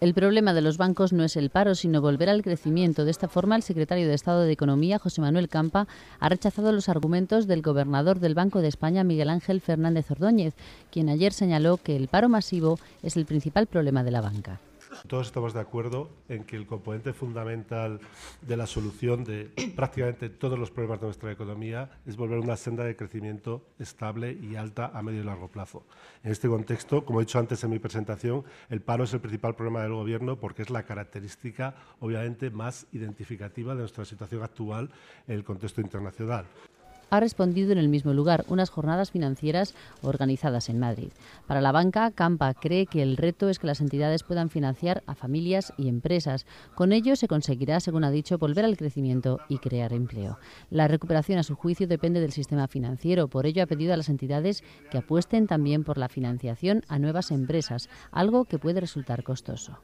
El problema de los bancos no es el paro, sino volver al crecimiento. De esta forma, el secretario de Estado de Economía, José Manuel Campa, ha rechazado los argumentos del gobernador del Banco de España, Miguel Ángel Fernández Ordóñez, quien ayer señaló que el paro masivo es el principal problema de la banca todos estamos de acuerdo en que el componente fundamental de la solución de prácticamente todos los problemas de nuestra economía es volver a una senda de crecimiento estable y alta a medio y largo plazo. En este contexto, como he dicho antes en mi presentación, el paro es el principal problema del Gobierno porque es la característica, obviamente, más identificativa de nuestra situación actual en el contexto internacional ha respondido en el mismo lugar, unas jornadas financieras organizadas en Madrid. Para la banca, Campa cree que el reto es que las entidades puedan financiar a familias y empresas. Con ello se conseguirá, según ha dicho, volver al crecimiento y crear empleo. La recuperación, a su juicio, depende del sistema financiero. Por ello ha pedido a las entidades que apuesten también por la financiación a nuevas empresas, algo que puede resultar costoso.